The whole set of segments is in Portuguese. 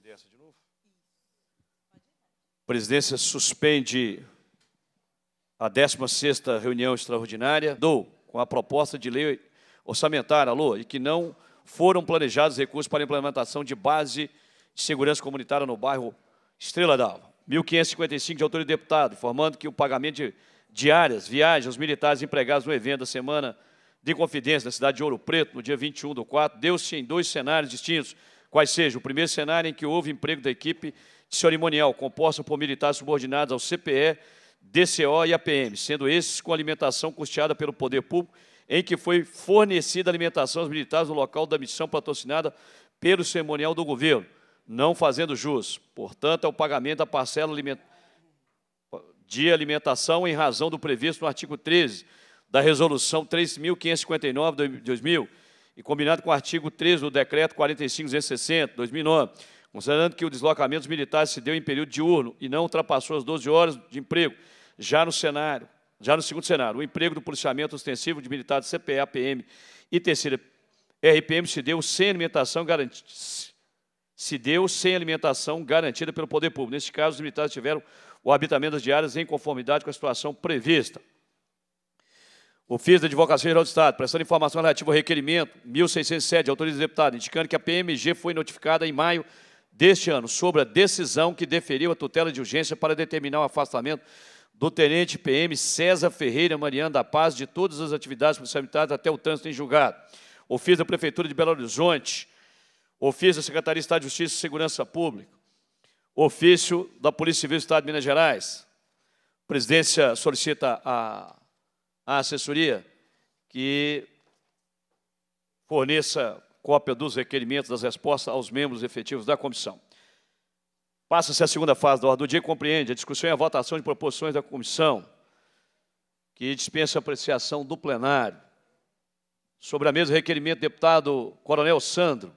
suspender essa de novo? A presidência suspende a 16ª reunião extraordinária do com a proposta de lei orçamentária, alô, e que não foram planejados recursos para a implementação de base de segurança comunitária no bairro Estrela d'Alva. 1555 de autor e deputado, informando que o pagamento de diárias, viagens aos militares empregados no evento da semana de confidência na cidade de Ouro Preto, no dia 21 do 4, deu-se em dois cenários distintos, quais sejam o primeiro cenário em que houve emprego da equipe de cerimonial, composta por militares subordinados ao CPE, DCO e APM, sendo esses com alimentação custeada pelo poder público, em que foi fornecida alimentação aos militares no local da missão patrocinada pelo cerimonial do governo, não fazendo jus, portanto, é o pagamento da parcela de alimentação em razão do previsto no artigo 13 da Resolução 3.559 de 2000, e combinado com o artigo 3 do Decreto 4560, 2009, considerando que o deslocamento dos militares se deu em período diurno e não ultrapassou as 12 horas de emprego, já no cenário, já no segundo cenário, o emprego do policiamento ostensivo de militares CPE, APM e terceira RPM se deu sem alimentação garantida, se deu sem alimentação garantida pelo poder público. Neste caso, os militares tiveram o habitamento das diárias em conformidade com a situação prevista. Ofício da Advocacia Geral do Estado, prestando informação relativa ao requerimento 1607, autoriza o deputado, indicando que a PMG foi notificada em maio deste ano sobre a decisão que deferiu a tutela de urgência para determinar o afastamento do tenente PM César Ferreira Mariano da Paz de todas as atividades sanitárias até o trânsito em julgado. Ofício da Prefeitura de Belo Horizonte, ofício da Secretaria de Estado de Justiça e Segurança Pública, ofício da Polícia Civil do Estado de Minas Gerais. A presidência solicita a a assessoria que forneça cópia dos requerimentos das respostas aos membros efetivos da comissão. Passa-se a segunda fase da ordem do dia e compreende a discussão e a votação de proposições da comissão, que dispensa apreciação do plenário. Sobre a mesa, requerimento do deputado Coronel Sandro,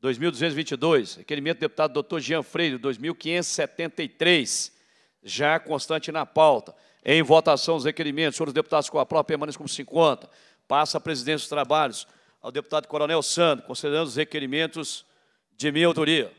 2222. Requerimento do deputado doutor Jean Freire, 2573, já constante na pauta. Em votação, os requerimentos. Senhores deputados com a própria permanência como 50. Passa a presidência dos trabalhos ao deputado Coronel Sando, considerando os requerimentos de minha autoria.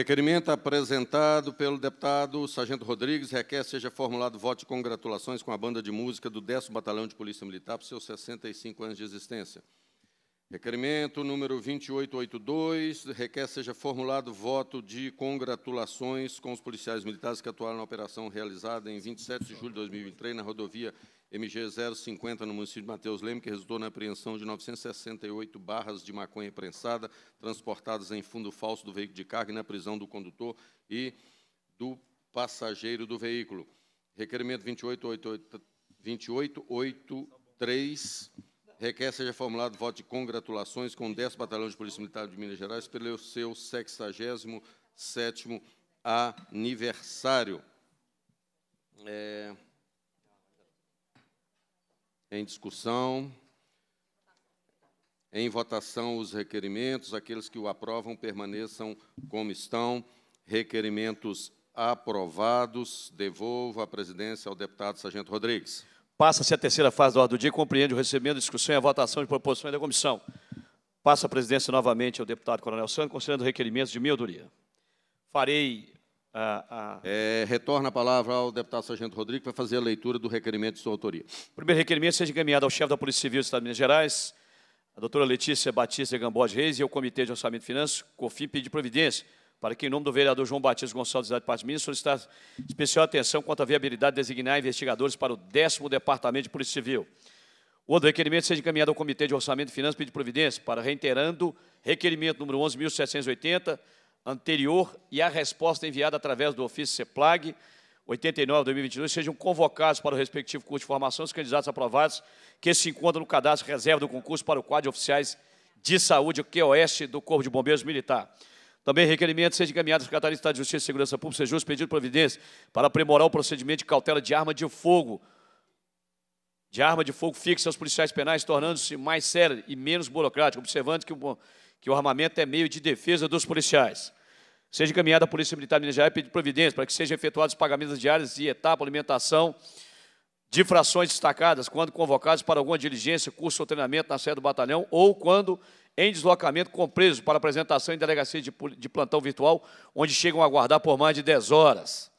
Requerimento apresentado pelo deputado Sargento Rodrigues requer seja formulado voto de congratulações com a banda de música do 10 Batalhão de Polícia Militar por seus 65 anos de existência. Requerimento número 2882 requer seja formulado voto de congratulações com os policiais militares que atuaram na operação realizada em 27 de julho de 2023 na rodovia MG 050 no município de Mateus Leme, que resultou na apreensão de 968 barras de maconha prensada, transportadas em fundo falso do veículo de carga e na prisão do condutor e do passageiro do veículo. Requerimento 2883, requer seja formulado voto de congratulações com o 10 Batalhão de Polícia Militar de Minas Gerais pelo seu 67º aniversário. É... Em discussão. Em votação, os requerimentos. Aqueles que o aprovam permaneçam como estão. Requerimentos aprovados. Devolvo a presidência ao deputado Sargento Rodrigues. Passa-se a terceira fase da ordem do dia, compreende o recebimento, discussão e a votação de proposições da comissão. Passa a presidência novamente ao deputado Coronel Santos, considerando requerimentos de minha autoria. Farei a, ah, a... Ah. É, retorna a palavra ao deputado Sargento Rodrigues para fazer a leitura do requerimento de sua autoria. O primeiro requerimento seja encaminhado ao chefe da Polícia Civil do Estado de Minas Gerais, a doutora Letícia Batista Gambós Reis e ao Comitê de Orçamento e Finanças, COFIM, pedir providência para que, em nome do vereador João Batista Gonçalves da Paz Minas, solicitar especial atenção quanto à viabilidade de designar investigadores para o décimo Departamento de Polícia Civil. O outro requerimento seja encaminhado ao Comitê de Orçamento e Finanças pedir providência para reiterando requerimento número 11.780, anterior e a resposta enviada através do ofício CEPLAG 89-2022 sejam convocados para o respectivo curso de formação os candidatos aprovados que se encontram no cadastro reserva do concurso para o quadro de oficiais de saúde, o QOS, do Corpo de Bombeiros Militar. Também requerimento seja encaminhado à Secretaria de Estado de Justiça e Segurança Pública, seja pedido providência para aprimorar o procedimento de cautela de arma de fogo, de arma de fogo fixa aos policiais penais, tornando-se mais sério e menos burocrático observando que o que o armamento é meio de defesa dos policiais. Seja encaminhada à Polícia Militar de Minas Gerais pedir providência para que sejam efetuados pagamentos diários de etapa, alimentação de frações destacadas, quando convocados para alguma diligência, curso ou treinamento na sede do batalhão, ou quando em deslocamento com preso para apresentação em delegacia de, de plantão virtual, onde chegam a aguardar por mais de 10 horas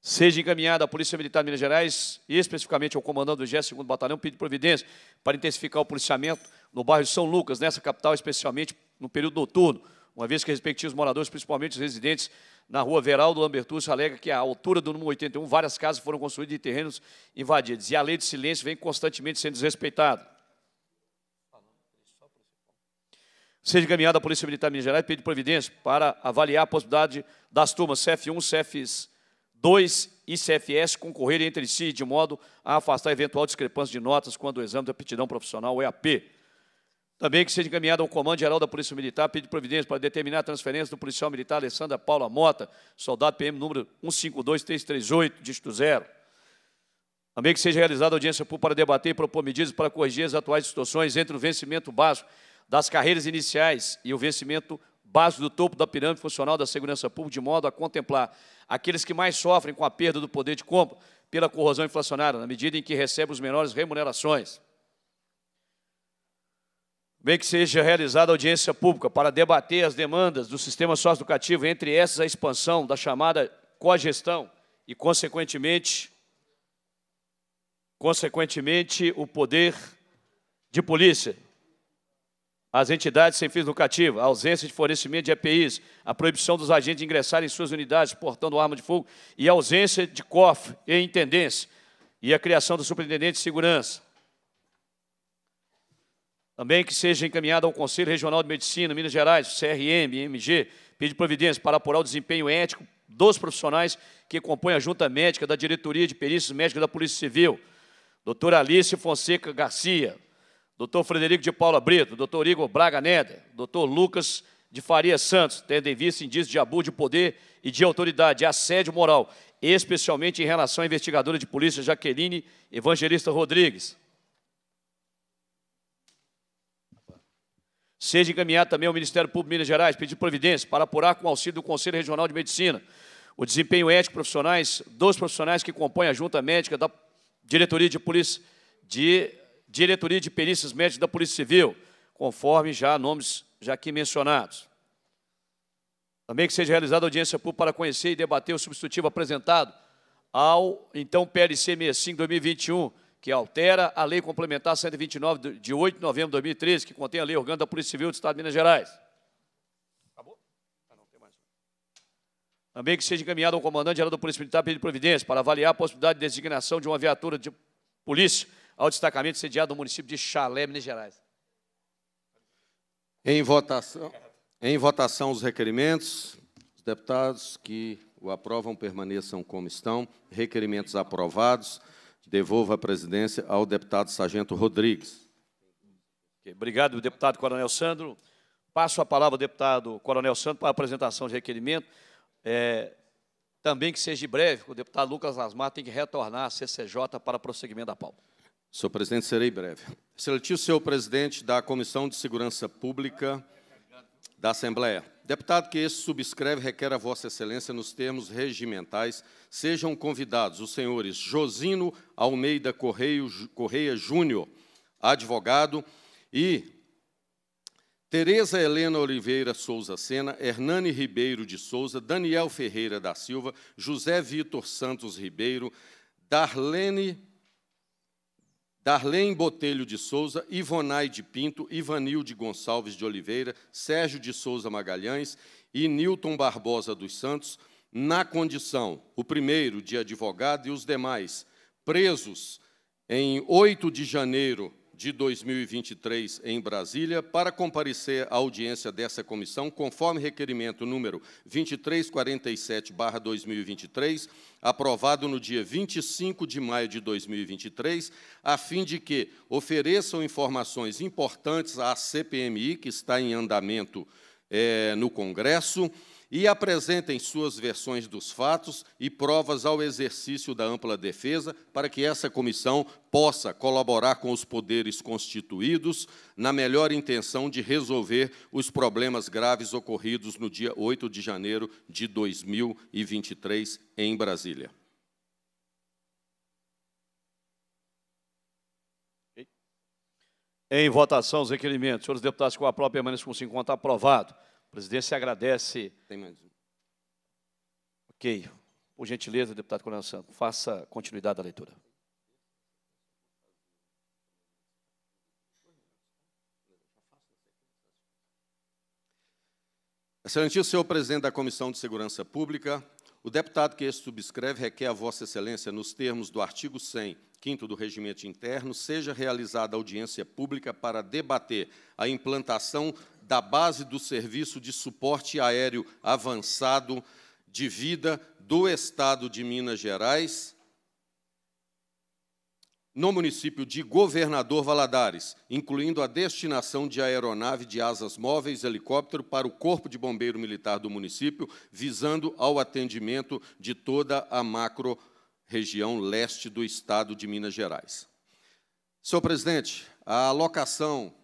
seja encaminhada à Polícia Militar de Minas Gerais e especificamente ao comandante do GES 2 Batalhão, pedido providência para intensificar o policiamento no bairro de São Lucas, nessa capital, especialmente no período noturno, uma vez que respectivos moradores, principalmente os residentes na rua Veraldo Lambertus, alega que à altura do número 81 várias casas foram construídas e terrenos invadidos, e a lei de silêncio vem constantemente sendo desrespeitada. seja encaminhada à Polícia Militar de Minas Gerais, pedido providência para avaliar a possibilidade das turmas CF1, CFs Dois ICFS concorrerem entre si, de modo a afastar eventual discrepância de notas quando o exame de aptidão profissional, EAP. Também que seja encaminhado ao Comando Geral da Polícia Militar, pedir providência para determinar a transferência do policial militar Alessandra Paula Mota, soldado PM número 152338, dígito zero. Também que seja realizada audiência pública para debater e propor medidas para corrigir as atuais situações entre o vencimento básico das carreiras iniciais e o vencimento base do topo da pirâmide funcional da segurança pública, de modo a contemplar aqueles que mais sofrem com a perda do poder de compra pela corrosão inflacionária, na medida em que recebem as menores remunerações. Bem que seja realizada audiência pública para debater as demandas do sistema socioeducativo, entre essas a expansão da chamada cogestão e, consequentemente, consequentemente o poder de polícia, as entidades sem fins lucrativos, a ausência de fornecimento de EPIs, a proibição dos agentes de ingressarem em suas unidades portando arma de fogo e a ausência de cofre e intendência e a criação do superintendente de segurança. Também que seja encaminhada ao Conselho Regional de Medicina, Minas Gerais, CRM, MG, pede providência para apurar o desempenho ético dos profissionais que compõem a junta médica da diretoria de perícias médicas da Polícia Civil. Doutora Alice Fonseca Garcia, Dr. Frederico de Paula Brito, Dr. Igor Braga Neder, Dr. Lucas de Faria Santos, tendo em vista indícios de abuso de poder e de autoridade, de assédio moral, especialmente em relação à investigadora de polícia Jaqueline Evangelista Rodrigues. Seja encaminhado também ao Ministério Público de Minas Gerais, pedir providência para apurar com auxílio do Conselho Regional de Medicina o desempenho ético profissionais dos profissionais que compõem a junta médica da Diretoria de Polícia de Diretoria de Perícias Médicas da Polícia Civil, conforme já nomes já aqui mencionados. Também que seja realizada audiência pública para conhecer e debater o substitutivo apresentado ao então PLC 65 2021, que altera a Lei Complementar 129 de 8 de novembro de 2013, que contém a Lei Orgânica da Polícia Civil do Estado de Minas Gerais. Acabou? Ah, não, tem mais. Também que seja encaminhado ao comandante-geral da Polícia Militar pedido providência para avaliar a possibilidade de designação de uma viatura de polícia ao destacamento sediado no município de Chalé, Minas Gerais. Em votação, em votação os requerimentos. Os deputados que o aprovam permaneçam como estão. Requerimentos aprovados. Devolvo a presidência ao deputado Sargento Rodrigues. Obrigado, deputado Coronel Sandro. Passo a palavra ao deputado Coronel Sandro para a apresentação de requerimento. É, também que seja breve, o deputado Lucas Lasmar tem que retornar à CCJ para prosseguimento da pauta. Senhor presidente, serei breve. Excelentíssimo senhor presidente da Comissão de Segurança Pública da Assembleia. Deputado que esse subscreve, requer a Vossa Excelência, nos termos regimentais, sejam convidados os senhores Josino Almeida Correio, Correia Júnior, advogado, e Tereza Helena Oliveira Souza Sena, Hernani Ribeiro de Souza, Daniel Ferreira da Silva, José Vitor Santos Ribeiro, Darlene Darlene Botelho de Souza, Ivonai de Pinto, Ivanilde Gonçalves de Oliveira, Sérgio de Souza Magalhães e Nilton Barbosa dos Santos, na condição, o primeiro de advogado e os demais, presos em 8 de janeiro de 2023 em Brasília para comparecer à audiência dessa comissão, conforme requerimento número 2347/2023, aprovado no dia 25 de maio de 2023, a fim de que ofereçam informações importantes à CPMI que está em andamento é, no Congresso e apresentem suas versões dos fatos e provas ao exercício da ampla defesa, para que essa comissão possa colaborar com os poderes constituídos na melhor intenção de resolver os problemas graves ocorridos no dia 8 de janeiro de 2023 em Brasília. Em votação, os requerimentos. Senhores deputados, com a própria permanência com 50 aprovado. A presidência agradece. Tem mais um. Ok. Por gentileza, deputado Coronel Santos, faça continuidade da leitura. Excelentíssimo senhor presidente da Comissão de Segurança Pública, o deputado que este subscreve requer a Vossa Excelência, nos termos do artigo 100, 5 do Regimento Interno, seja realizada audiência pública para debater a implantação da base do Serviço de Suporte Aéreo Avançado de Vida do Estado de Minas Gerais, no município de Governador Valadares, incluindo a destinação de aeronave de asas móveis helicóptero para o Corpo de Bombeiro Militar do município, visando ao atendimento de toda a macro região leste do estado de Minas Gerais. Senhor presidente, a alocação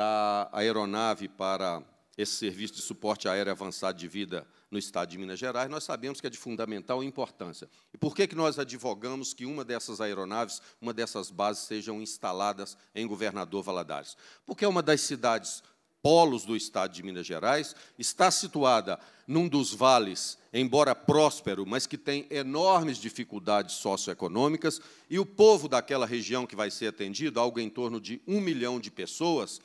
da aeronave para esse serviço de suporte aéreo avançado de vida no Estado de Minas Gerais, nós sabemos que é de fundamental importância. E por que, que nós advogamos que uma dessas aeronaves, uma dessas bases, sejam instaladas em Governador Valadares? Porque é uma das cidades polos do Estado de Minas Gerais, está situada num dos vales, embora próspero, mas que tem enormes dificuldades socioeconômicas, e o povo daquela região que vai ser atendido, algo em torno de um milhão de pessoas,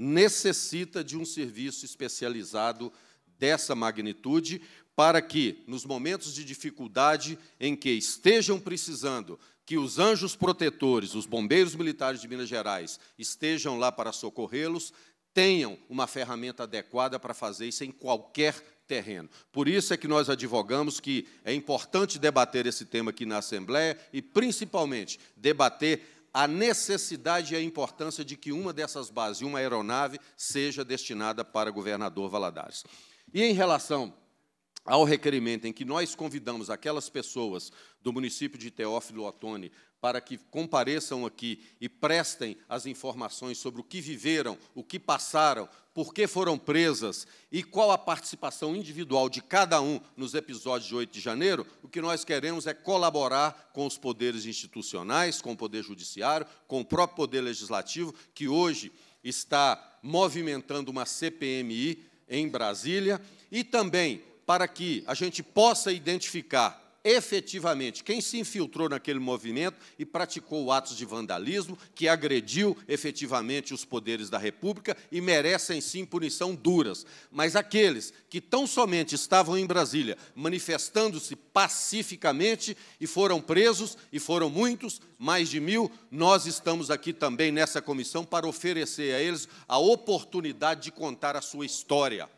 necessita de um serviço especializado dessa magnitude para que, nos momentos de dificuldade em que estejam precisando, que os anjos protetores, os bombeiros militares de Minas Gerais, estejam lá para socorrê-los, tenham uma ferramenta adequada para fazer isso em qualquer terreno. Por isso é que nós advogamos que é importante debater esse tema aqui na Assembleia e, principalmente, debater a necessidade e a importância de que uma dessas bases, uma aeronave, seja destinada para governador Valadares. E em relação ao requerimento em que nós convidamos aquelas pessoas do município de Teófilo Otoni para que compareçam aqui e prestem as informações sobre o que viveram, o que passaram, por que foram presas e qual a participação individual de cada um nos episódios de 8 de janeiro, o que nós queremos é colaborar com os poderes institucionais, com o Poder Judiciário, com o próprio Poder Legislativo, que hoje está movimentando uma CPMI em Brasília, e também para que a gente possa identificar efetivamente quem se infiltrou naquele movimento e praticou atos de vandalismo, que agrediu efetivamente os poderes da República e merecem sim punição duras. Mas aqueles que tão somente estavam em Brasília manifestando-se pacificamente e foram presos, e foram muitos, mais de mil, nós estamos aqui também nessa comissão para oferecer a eles a oportunidade de contar a sua história.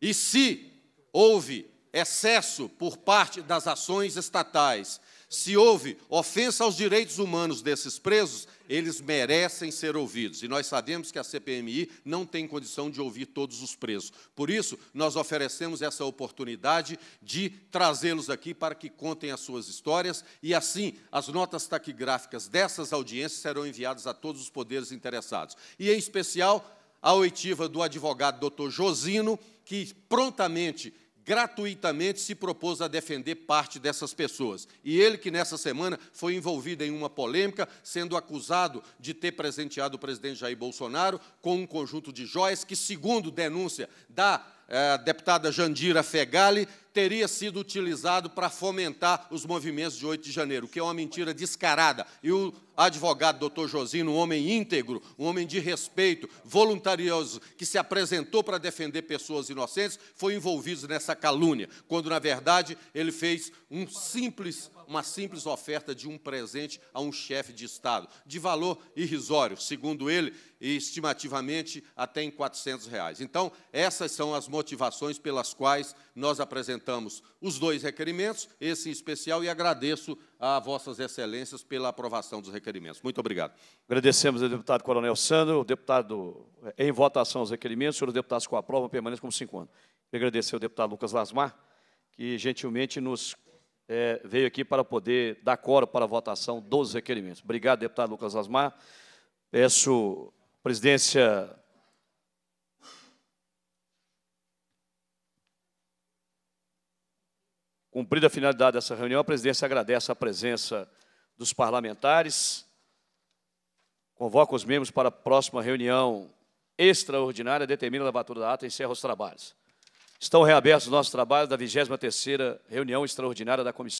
E se houve excesso por parte das ações estatais, se houve ofensa aos direitos humanos desses presos, eles merecem ser ouvidos. E nós sabemos que a CPMI não tem condição de ouvir todos os presos. Por isso, nós oferecemos essa oportunidade de trazê-los aqui para que contem as suas histórias e, assim, as notas taquigráficas dessas audiências serão enviadas a todos os poderes interessados. E, em especial, a oitiva do advogado doutor Josino, que prontamente gratuitamente se propôs a defender parte dessas pessoas. E ele, que nessa semana foi envolvido em uma polêmica, sendo acusado de ter presenteado o presidente Jair Bolsonaro com um conjunto de joias que, segundo denúncia da eh, deputada Jandira Fegali, teria sido utilizado para fomentar os movimentos de 8 de janeiro, que é uma mentira descarada. E o advogado doutor Josino, um homem íntegro, um homem de respeito, voluntarioso, que se apresentou para defender pessoas inocentes, foi envolvido nessa calúnia, quando na verdade ele fez um simples, uma simples oferta de um presente a um chefe de Estado, de valor irrisório, segundo ele, estimativamente até em 400 reais. Então, essas são as motivações pelas quais nós apresentamos os dois requerimentos, esse em especial, e agradeço a vossas excelências pela aprovação dos requerimentos. Muito obrigado. Agradecemos ao deputado Coronel Sandro, o deputado eh, em votação os requerimentos, senhores deputados com prova, permanece como cinco anos. Eu agradecer ao deputado Lucas Lasmar, que gentilmente nos é, veio aqui para poder dar coro para a votação dos requerimentos. Obrigado, deputado Lucas Lasmar. Peço presidência Cumprida a finalidade dessa reunião, a presidência agradece a presença dos parlamentares, convoca os membros para a próxima reunião extraordinária, determina a levatura da ata e encerra os trabalhos. Estão reabertos os nossos trabalhos da 23ª reunião extraordinária da Comissão